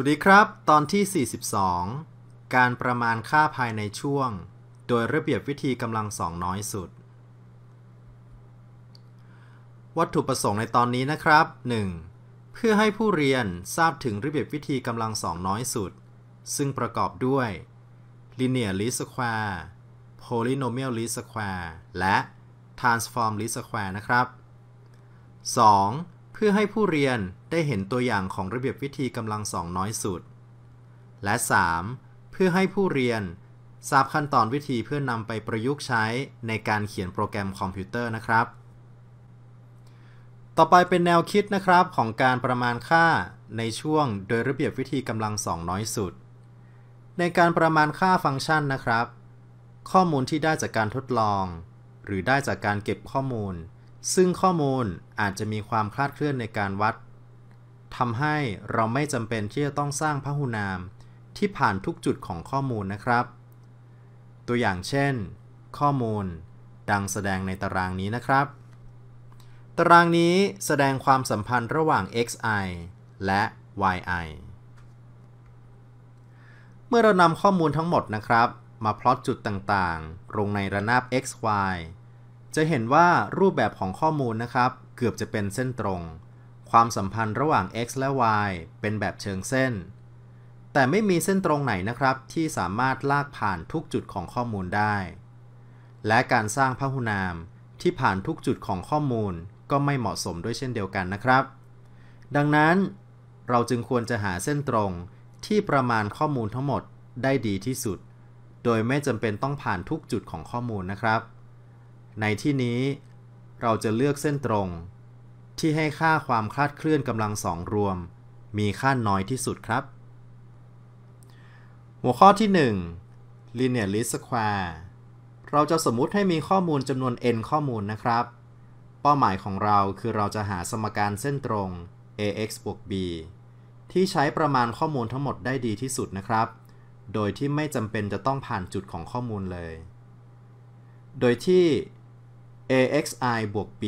วัสดีครับ ตอนที่ 42 การประมาณค่าภายในช่วง โดยระเบียบวิธีกำลังสองน้อยสุด วัตถุประสงค์ในตอนนี้นะครับ 1. เพื่อให้ผู้เรียนทราบถึงระเบียบวิธีกำลังสองน้อยสุด ซึ่งประกอบด้วย linear least square polynomial least square และ transform least square นะครับ 2. พื่อให้ผู้เรียนได้เห็นตัวอย่างของระเบียบวิธีกำลังสองน้อยสุด และ 3. เพื่อให้ผู้เรียนทราบขั้นตอนวิธีเพื่อนำไปประยุกต์ใช้ในการเขียนโปรแกรมคอมพิวเตอร์นะครับ ต่อไปเป็นแนวคิดนะครับของการประมาณค่าในช่วงโดยระเบียบวิธีกำลังสองน้อยสุด ในการประมาณค่าฟังก์ชันนะครับ ข้อมูลที่ได้จากการทดลอง หรือได้จากการเก็บข้อมูลซึ่งข้อมูลอาจจะมีความคลาดเคลื่อนในการวัดทำให้เราไม่จำเป็นที่จะต้องสร้างพหุนาม ที่ผ่านทุกจุดของข้อมูลนะครับ ตัวอย่างเช่น ข้อมูลดังแสดงในตารางนี้นะครับ ตารางนี้แสดงความสัมพันธ์ระหว่าง xi และ yi เมื่อเรานำข้อมูลทั้งหมดนะครับ มาพลอตจุดต่างๆ ลงในระนาบ xy จะเห็นว่ารูปแบบของข้อมูลนะครับ เกือบจะเป็นเส้นตรง ความสัมพันธ์ระหว่าง x และ y เป็นแบบเชิงเส้น แต่ไม่มีเส้นตรงไหนนะครับ ที่สามารถลากผ่านทุกจุดของข้อมูลได้ และการสร้างพหุนามที่ผ่านทุกจุดของข้อมูลก็ไม่เหมาะสมด้วยเช่นเดียวกันนะครับ ดังนั้น เราจึงควรจะหาเส้นตรงที่ประมาณข้อมูลทั้งหมดได้ดีที่สุด โดยไม่จำเป็นต้องผ่านทุกจุดของข้อมูลนะครับในที่นี้เราจะเลือกเส้นตรง ที่ให้ค่าความคลาดเคลื่อนกำลังสองรวม มีค่าน้อยที่สุดครับ หัวข้อที่ 1 linear least square เราจะสมมุติให้มีข้อมูลจำนวน n ข้อมูลนะครับเป้าหมายของเราคือเราจะหาสมการเส้นตรง ax บวก b ที่ใช้ประมาณข้อมูลทั้งหมดได้ดีที่สุดนะครับ โดยที่ไม่จำเป็นจะต้องผ่านจุดของข้อมูลเลย โดยที่ axi บวก b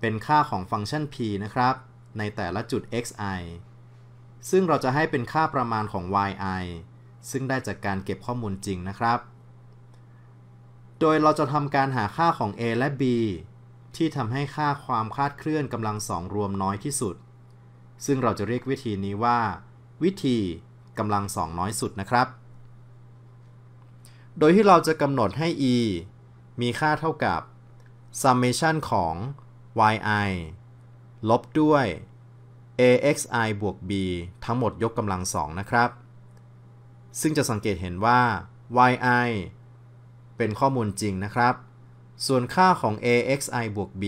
เป็นค่าของฟังก์ชัน p นะครับ ในแต่ละจุด xi ซึ่งเราจะให้เป็นค่าประมาณของ yi ซึ่งได้จากการเก็บข้อมูลจริงนะครับ โดยเราจะทำการหาค่าของ a และ b ที่ทำให้ค่าความคลาดเคลื่อนกำลังสองรวมน้อยที่สุด ซึ่งเราจะเรียกวิธีนี้ว่า วิธีกำลังสองน้อยสุดนะครับ โดยที่เราจะกำหนดให้ e มีค่าเท่ากับ summation ของ yi ลบด้วย axi บวก b ทั้งหมดยกกำลังสองนะครับ ซึ่งจะสังเกตเห็นว่า yi เป็นข้อมูลจริงนะครับ ส่วนค่าของ axi บวก b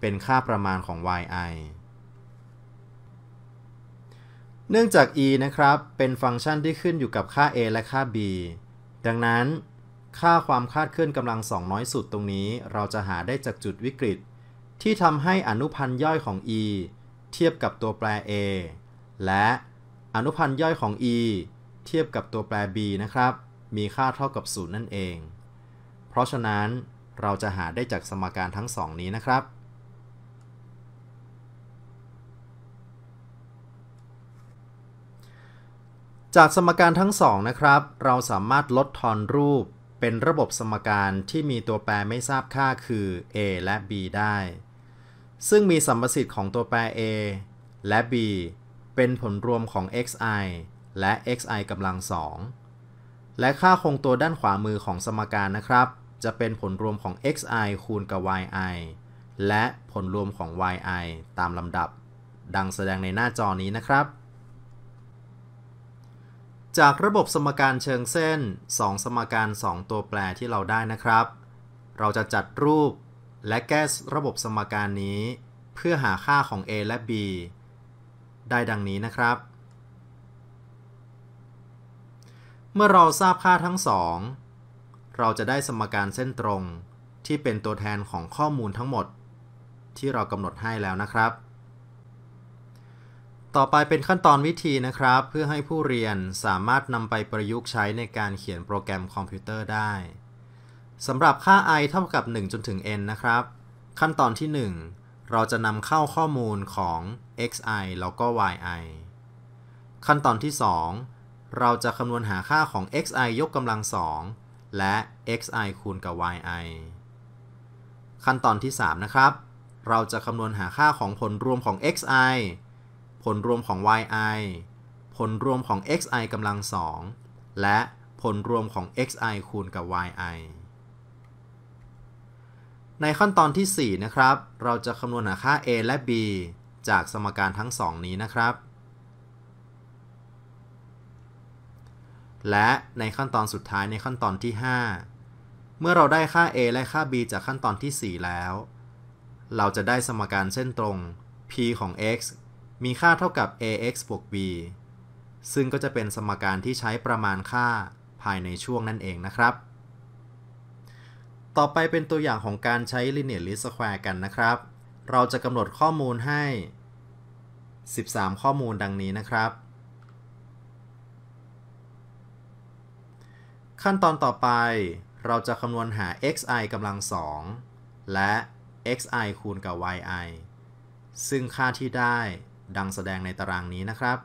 เป็นค่าประมาณของ yi เนื่องจาก e นะครับ เป็นฟังก์ชันที่ขึ้นอยู่กับค่า a และค่า b ดังนั้นค่าความคาดเคลื่อนกำลังสองน้อยสุดตรงนี้ เราจะหาได้จากจุดวิกฤต ที่ทำให้อนุพันธ์ย่อยของ e เทียบกับตัวแปร a และอนุพันธ์ย่อยของ e เทียบกับตัวแปร b นะครับ มีค่าเท่ากับ 0 นั่นเอง เพราะฉะนั้นเราจะหาได้จากสมการทั้งสองนี้นะครับ จากสมการทั้งสองนะครับ เราสามารถลดทอนรูปเป็นระบบสมการที่มีตัวแปรไม่ทราบค่าคือ a และ b ได้ ซึ่งมีสัมประสิทธิ์ของตัวแปร a และ b เป็นผลรวมของ xi และ xi กำลังสองและค่าคงตัวด้านขวามือของสมการนะครับ จะเป็นผลรวมของ xi คูณกับ yi และผลรวมของ yi ตามลำดับ ดังแสดงในหน้าจอนี้นะครับจากระบบสมการเชิงเส้น 2 สมการ 2 ตัวแปรที่เราได้นะครับ เราจะจัดรูปและแก้ระบบสมการนี้ เพื่อหาค่าของ a และ b ได้ดังนี้นะครับ เมื่อเราทราบค่าทั้งสองเราจะได้สมการเส้นตรงที่เป็นตัวแทนของข้อมูลทั้งหมดที่เรากำหนดให้แล้วนะครับต่อไปเป็นขั้นตอนวิธีนะครับเพื่อให้ผู้เรียนสามารถนำไปประยุกต์ใช้ในการเขียนโปรแกรมคอมพิวเตอร์ได้สำหรับค่า i เท่ากับ 1 จนถึง n นะครับ ขั้นตอนที่ 1 เราจะนำเข้าข้อมูลของ xi แล้วก็ yi ขั้นตอนที่ 2 เราจะคำนวณหาค่าของ xi ยกกำลังสองและ xi คูณกับ yi ขั้นตอนที่ 3 นะครับ เราจะคำนวณหาค่าของผลรวมของ xi ผลรวมของ yi ผลรวมของ xi กำลังสอง และผลรวมของ xi คูณกับ yi ในขั้นตอนที่4นะครับ เราจะคำนวณหาค่า a และ b จากสมการทั้งสองนี้นะครับ และในขั้นตอนสุดท้ายในขั้นตอนที่ 5 เมื่อเราได้ค่า a และค่า b จากขั้นตอนที่ 4 แล้ว เราจะได้สมการเส้นตรง p ของ x มีค่าเท่ากับ ax บวก b ซึ่งก็จะเป็นสมการที่ใช้ประมาณค่าภายในช่วงนั่นเองนะครับ ต่อไปเป็นตัวอย่างของการใช้ linear least square กันนะครับ เราจะกำหนดข้อมูลให้ 13 ข้อมูลดังนี้นะครับ ขั้นตอนต่อไป เราจะคำนวณหา xi กำลังสองและ xi คูณกับ yi ซึ่งค่าที่ได้ดังแสดงในตารางนี้นะครับ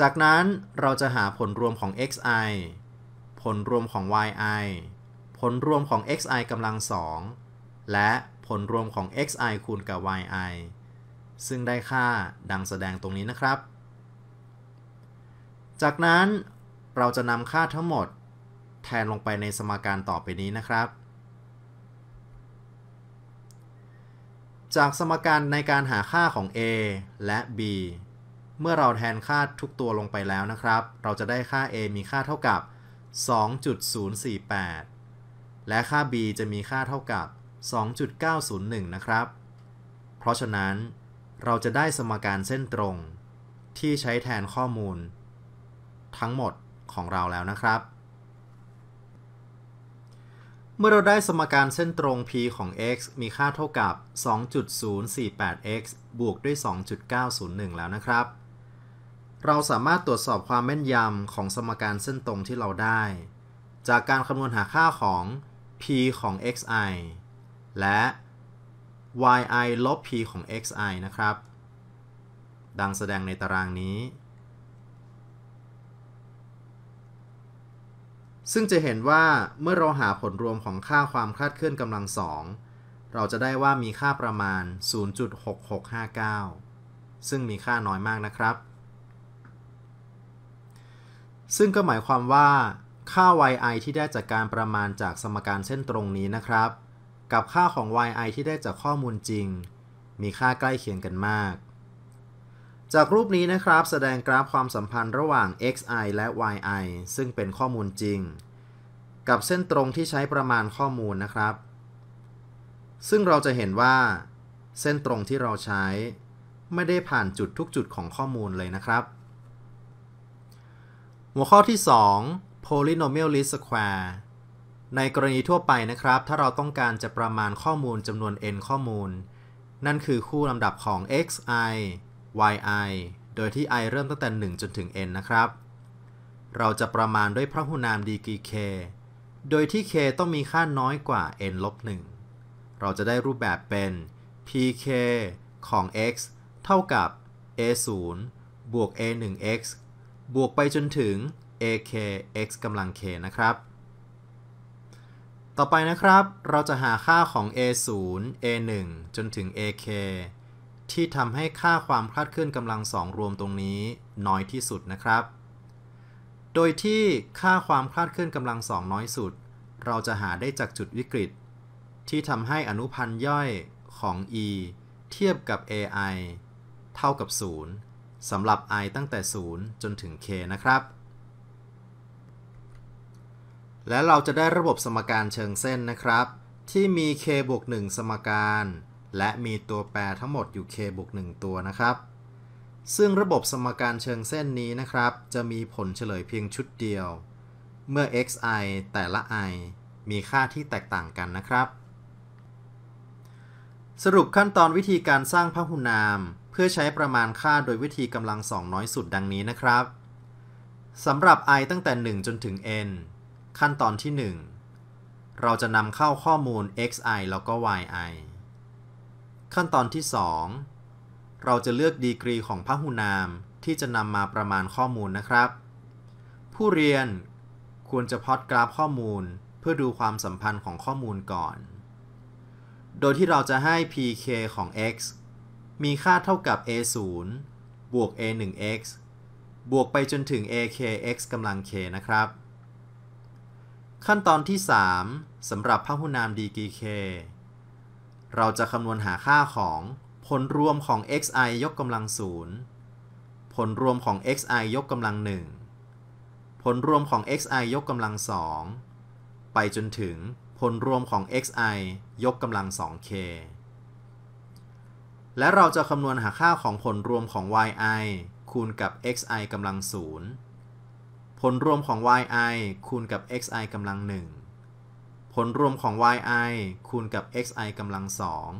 จากนั้นเราจะหาผลรวมของ xi ผลรวมของ yi ผลรวมของ xi กำลังสองและผลรวมของ xi คูณกับ yi ซึ่งได้ค่าดังแสดงตรงนี้นะครับ จากนั้นเราจะนำค่าทั้งหมดแทนลงไปในสมการต่อไปนี้นะครับ จากสมการในการหาค่าของ a และ b เมื่อเราแทนค่าทุกตัวลงไปแล้วนะครับ เราจะได้ค่า a มีค่าเท่ากับ 2.048 และค่า b จะมีค่าเท่ากับ 2.901 นะครับ เพราะฉะนั้นเราจะได้สมการเส้นตรงที่ใช้แทนข้อมูล ทั้งหมดของเราแล้วนะครับเมื่อเราได้สมการเส้นตรง p ของ x มีค่าเท่ากับ 2.048x บวกด้วย 2.901 แล้วนะครับ เราสามารถตรวจสอบความแม่นยำของสมการเส้นตรงที่เราได้ จากการคำนวณหาค่าของ p ของ xi และ yi ลบ p ของ xi นะครับ ดังแสดงในตารางนี้ซึ่งจะเห็นว่าเมื่อเราหาผลรวมของค่าความคลาดเคลื่อนกำลังสอง เราจะได้ว่ามีค่าประมาณ 0.6659 ซึ่งมีค่าน้อยมากนะครับ ซึ่งก็หมายความว่าค่า yi ที่ได้จากการประมาณจากสมการเส้นตรงนี้นะครับ กับค่าของ yi ที่ได้จากข้อมูลจริง มีค่าใกล้เคียงกันมากจากรูปนี้นะครับ แสดงกราฟความสัมพันธ์ระหว่าง xi และ yi ซึ่งเป็นข้อมูลจริง กับเส้นตรงที่ใช้ประมาณข้อมูลนะครับ ซึ่งเราจะเห็นว่า เส้นตรงที่เราใช้ ไม่ได้ผ่านจุดทุกจุดของข้อมูลเลยนะครับ หัวข้อที่ 2 polynomial least square ในกรณีทั่วไปนะครับ ถ้าเราต้องการจะประมาณข้อมูลจำนวน n ข้อมูล นั่นคือคู่ลำดับของ xi yi โดยที่ i เริ่มตั้งแต่ 1 จนถึง n นะครับ เราจะประมาณด้วยพหุนามดีกรี k โดยที่ k ต้องมีค่าน้อยกว่า n ลบ 1 เราจะได้รูปแบบเป็น pk ของ x เท่ากับ a 0บวก a 1 x บวกไปจนถึง ak x กำลัง k นะครับ ต่อไปนะครับ เราจะหาค่าของ a 0 a 1จนถึง ak ที่ทำให้ค่าความคลาดเคลื่อนกำลังสองรวมตรงนี้น้อยที่สุดนะครับ โดยที่ค่าความคลาดเคลื่อนกำลังสองน้อยสุด เราจะหาได้จากจุดวิกฤต ที่ทำให้อนุพันธ์ย่อยของ e เทียบกับ ai เท่ากับ 0สำหรับ i ตั้งแต่ 0 จนถึง k นะครับ และเราจะได้ระบบสมการเชิงเส้นนะครับ ที่มี k บวก1 สมการและมีตัวแปรทั้งหมดอยู่ k บวก1ตัวนะครับ ซึ่งระบบสมการเชิงเส้นนี้นะครับ จะมีผลเฉลยเพียงชุดเดียว เมื่อ xi แต่ละ i มีค่าที่แตกต่างกันนะครับ สรุปขั้นตอนวิธีการสร้างพหุนาม เพื่อใช้ประมาณค่าโดยวิธีกำลังสองน้อยสุดดังนี้นะครับสำหรับ i ตั้งแต่ 1 จนถึง n ขั้นตอนที่ 1 เราจะนำเข้าข้อมูล xi แล้วก็ yi ขั้นตอนที่ 2 เราจะเลือกดีกรีของพหุนามที่จะนำมาประมาณข้อมูลนะครับ ผู้เรียนควรจะพอดกราฟข้อมูลเพื่อดูความสัมพันธ์ของข้อมูลก่อน โดยที่เราจะให้ pk ของ x มีค่าเท่ากับ a 0บวก a 1 x บวกไปจนถึง ak x กำลัง k นะครับ ขั้นตอนที่ 3สำหรับพหุนามดีกรี k เราจะคำนวณหาค่าของ ผลรวมของ xi ยกกำลังศูนย์ผลรวมของ xi ยกกำลังหนึ่งผลรวมของ xi ยกกำลังสองไปจนถึงผลรวมของ xi ยกกำลัง 2k และเราจะคำนวณหาค่าของผลรวมของ yi คูณกับ xi กำลังศูนย์ผลรวมของ yi คูณกับ xi กำลังหนึ่งผลรวมของ yi คูณกับ xi กำลังสอง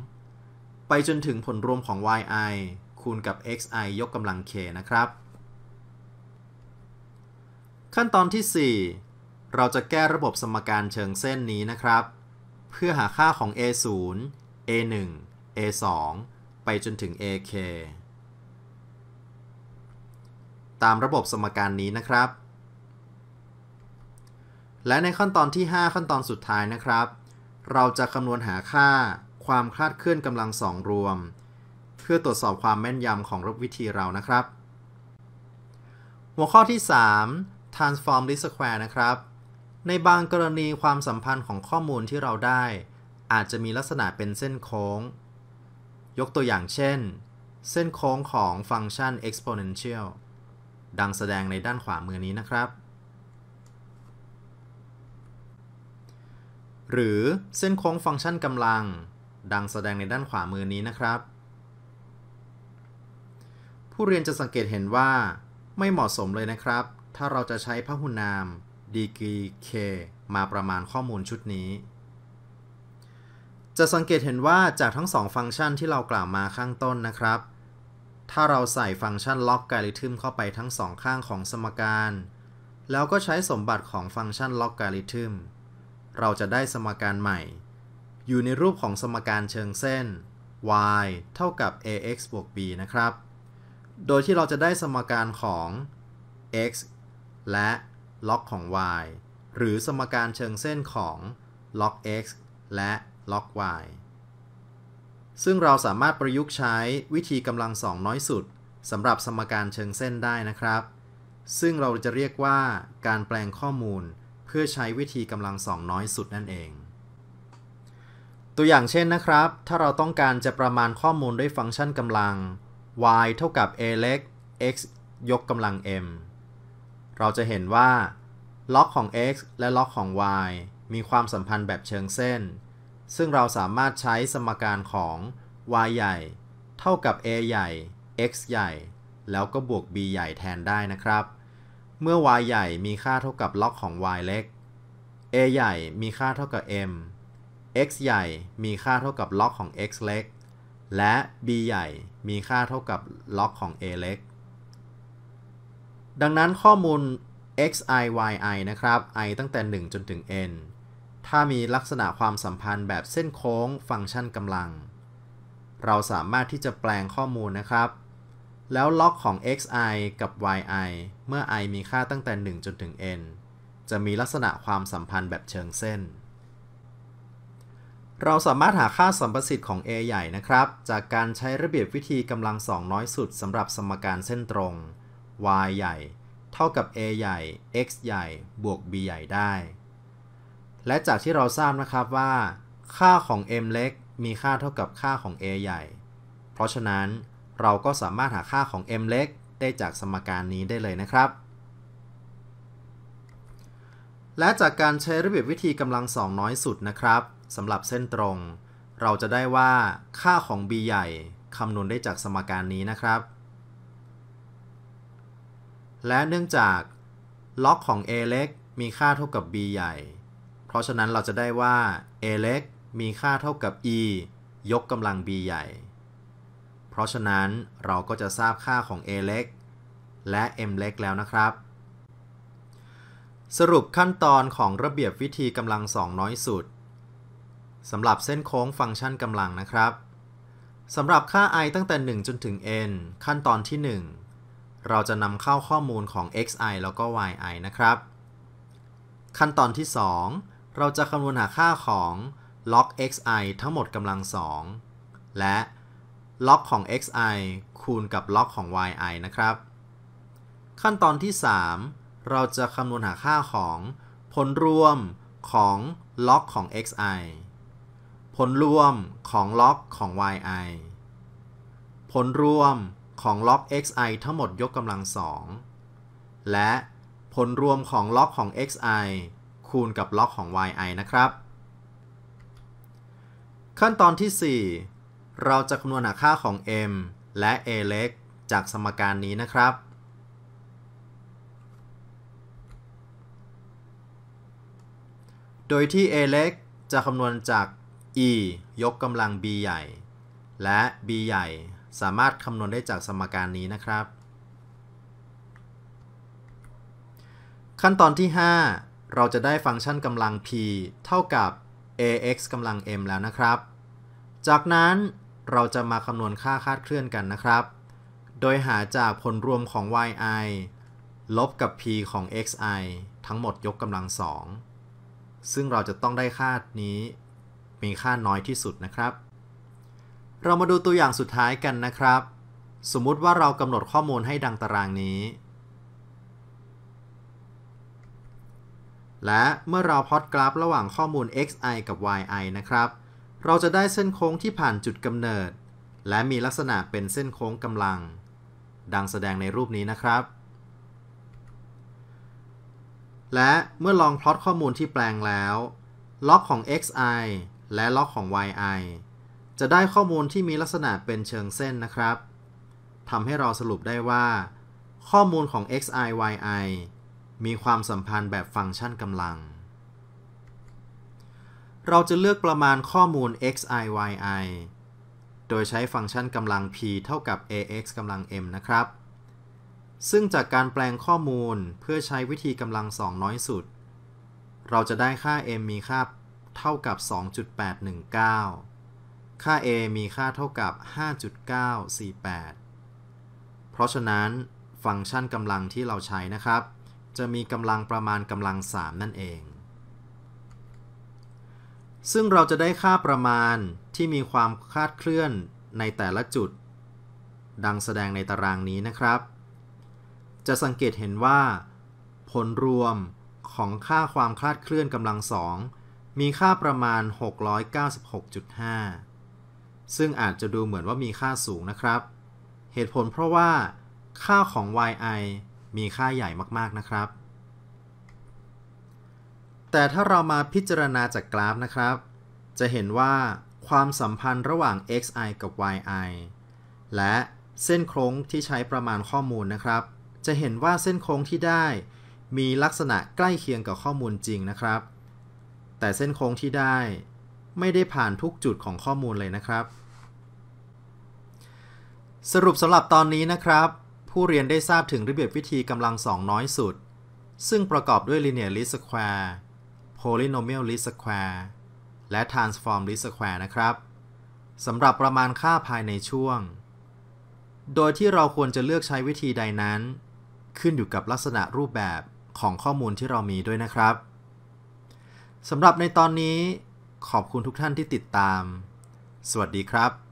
ไปจนถึงผลรวมของ yi คูณกับ xi ยกกำลัง k นะครับ ขั้นตอนที่ 4 เราจะแก้ระบบสมการเชิงเส้นนี้นะครับ เพื่อหาค่าของ a 0 a 1 a 2ไปจนถึง ak ตามระบบสมการนี้นะครับและในขั้นตอนที่ 5 ขั้นตอนสุดท้ายนะครับ เราจะคำนวณหาค่า ความคลาดเคลื่อนกำลังสองรวม เพื่อตรวจสอบความแม่นยำของระบบวิธีเรานะครับ หัวข้อที่ 3 transform least square นะครับ ในบางกรณีความสัมพันธ์ของข้อมูลที่เราได้ อาจจะมีลักษณะเป็นเส้นโค้ง ยกตัวอย่างเช่น เส้นโค้งของฟังก์ชัน exponential ดังแสดงในด้านขวามือนี้นะครับหรือเส้นโค้งฟังก์ชันกำลัง ดังแสดงในด้านขวามือนี้นะครับ ผู้เรียนจะสังเกตเห็นว่าไม่เหมาะสมเลยนะครับ ถ้าเราจะใช้พหุนามดีกรีเคมาประมาณข้อมูลชุดนี้ จะสังเกตเห็นว่าจากทั้งสองฟังก์ชันที่เรากล่าวมาข้างต้นนะครับ ถ้าเราใส่ฟังก์ชันล็อกไกริทึมเข้าไปทั้งสองข้างของสมการ แล้วก็ใช้สมบัติของฟังก์ชันล็อกไกริทึมเราจะได้สมการใหม่ อยู่ในรูปของสมการเชิงเส้น y เท่ากับ ax บวก b นะครับ โดยที่เราจะได้สมการของ x และล็อกของ y หรือสมการเชิงเส้นของล็อก x และล็อก y ซึ่งเราสามารถประยุกต์ใช้วิธีกำลังสองน้อยสุดสำหรับสมการเชิงเส้นได้นะครับ ซึ่งเราจะเรียกว่าการแปลงข้อมูลเพื่อใช้วิธีกำลังสองน้อยสุดนั่นเอง ตัวอย่างเช่นนะครับ ถ้าเราต้องการจะประมาณข้อมูลด้วยฟังก์ชันกำลัง y เท่ากับ a เล็ก x ยกกำลัง m เราจะเห็นว่า ล็อกของ x และล็อกของ y มีความสัมพันธ์แบบเชิงเส้น ซึ่งเราสามารถใช้สมการของ y ใหญ่ เท่ากับ a ใหญ่ x ใหญ่ แล้วก็บวก b ใหญ่แทนได้นะครับเมื่อ y ใหญ่มีค่าเท่ากับล็อกของ y เล็ก a ใหญ่มีค่าเท่ากับ m x ใหญ่มีค่าเท่ากับล็อกของ x เล็ก และ b ใหญ่มีค่าเท่ากับล็อกของ a เล็ก ดังนั้นข้อมูล x i y i นะครับ i ตั้งแต่ 1 จนถึง n ถ้ามีลักษณะความสัมพันธ์แบบเส้นโค้งฟังก์ชันกำลัง เราสามารถที่จะแปลงข้อมูลนะครับแล้วล็อกของ xi กับ yi เมื่อ i มีค่าตั้งแต่ 1 จนถึง n จะมีลักษณะความสัมพันธ์แบบเชิงเส้น เราสามารถหาค่าสัมประสิทธิ์ของ a ใหญ่นะครับ จากการใช้ระเบียบวิธีกำลังสองน้อยสุดสำหรับสมการเส้นตรง y ใหญ่ เท่ากับ a ใหญ่ x ใหญ่บวก b ใหญ่ได้ และจากที่เราทราบนะครับว่าค่าของ m เล็กมีค่าเท่ากับค่าของ a ใหญ่ เพราะฉะนั้นเราก็สามารถหาค่าของ m เล็กได้จากสมการนี้ได้เลยนะครับ และจากการใช้ระเบียบวิธีกำลังสองน้อยสุดนะครับสำหรับเส้นตรง เราจะได้ว่าค่าของ b ใหญ่คำนวณได้จากสมการนี้นะครับ และเนื่องจากล็อกของ a เล็กมีค่าเท่ากับ b ใหญ่ เพราะฉะนั้นเราจะได้ว่า a เล็กมีค่าเท่ากับ e ยกกำลัง b ใหญ่พราะฉะนั้นเราก็จะทราบค่าของ a เล็กและ m เล็กแล้วนะครับ สรุปขั้นตอนของระเบียบวิธีกำลังสองน้อยสุดสำหรับเส้นโค้งฟังก์ชันกำลังนะครับสำหรับค่า i ตั้งแต่ 1 จนถึง n ขั้นตอนที่ 1 เราจะนำเข้าข้อมูลของ xi แล้วก็ yi นะครับ ขั้นตอนที่ 2 เราจะคำนวณหาค่าของ log xi ทั้งหมดกำลังสองและล็อกของ xi คูณกับล็อกของ yi นะครับ ขั้นตอนที่ 3 เราจะคำนวณหาค่าของ ผลรวมของล็อกของ xi ผลรวมของล็อกของ yi ผลรวมของล็อก xi ทั้งหมดยกกำลังสองและผลรวมของล็อกของ xi คูณกับล็อกของ yi นะครับ ขั้นตอนที่ 4เราจะคำนวณหาค่าของ m และ a เล็กจากสมการนี้นะครับ โดยที่ a เล็ก จะคำนวณจาก e ยกกำลัง b ใหญ่ และ b ใหญ่สามารถคำนวณได้จากสมการนี้นะครับ ขั้นตอนที่ 5 เราจะได้ฟังก์ชันกำลัง p เท่ากับ ax กำลัง m แล้วนะครับ จากนั้นเราจะมาคำนวณค่าคาดเคลื่อนกันนะครับ โดยหาจากผลรวมของ yi ลบกับ p ของ xi ทั้งหมดยกกำลังสอง ซึ่งเราจะต้องได้ค่านี้ มีค่าน้อยที่สุดนะครับ เรามาดูตัวอย่างสุดท้ายกันนะครับ สมมุติว่าเรากำหนดข้อมูลให้ดังตารางนี้ และเมื่อเราพอดกราฟระหว่างข้อมูล xi กับ yi นะครับเราจะได้เส้นโค้งที่ผ่านจุดกำเนิด และมีลักษณะเป็นเส้นโค้งกำลัง ดังแสดงในรูปนี้นะครับ และเมื่อลองพลอตข้อมูลที่แปลงแล้ว ล็อกของ xi และล็อกของ yi จะได้ข้อมูลที่มีลักษณะเป็นเชิงเส้นนะครับ ทำให้เราสรุปได้ว่าข้อมูลของ xi yi มีความสัมพันธ์แบบฟังก์ชันกำลังเราจะเลือกประมาณข้อมูล x i y i โดยใช้ฟังก์ชันกำลัง p เท่ากับ a x กำลัง m นะครับ ซึ่งจากการแปลงข้อมูลเพื่อใช้วิธีกำลังสองน้อยสุด เราจะได้ค่า m มีค่าเท่ากับ 2.819 ค่า a มีค่าเท่ากับ 5.948 เพราะฉะนั้นฟังก์ชันกำลังที่เราใช้นะครับ จะมีกำลังประมาณกำลัง 3 นั่นเองซึ่งเราจะได้ค่าประมาณที่มีความคาดเคลื่อนในแต่ละจุด ดังแสดงในตารางนี้นะครับ จะสังเกตเห็นว่าผลรวมของค่าความคลาดเคลื่อนกำลังสองมีค่าประมาณ 696.5 ซึ่งอาจจะดูเหมือนว่ามีค่าสูงนะครับ เหตุผลเพราะว่าค่าของ yi มีค่าใหญ่มากๆนะครับแต่ถ้าเรามาพิจารณาจากกราฟนะครับ จะเห็นว่าความสัมพันธ์ระหว่าง xi กับ yi และเส้นโค้งที่ใช้ประมาณข้อมูลนะครับ จะเห็นว่าเส้นโค้งที่ได้มีลักษณะใกล้เคียงกับข้อมูลจริงนะครับ แต่เส้นโค้งที่ได้ไม่ได้ผ่านทุกจุดของข้อมูลเลยนะครับ สรุปสำหรับตอนนี้นะครับ ผู้เรียนได้ทราบถึงระเบียบวิธีกำลังสองน้อยสุด ซึ่งประกอบด้วย linear least square polynomial least square และ transform least square นะครับสำหรับประมาณค่าภายในช่วง โดยที่เราควรจะเลือกใช้วิธีใดนั้น ขึ้นอยู่กับลักษณะรูปแบบของข้อมูลที่เรามีด้วยนะครับสำหรับในตอนนี้ขอบคุณทุกท่านที่ติดตาม สวัสดีครับ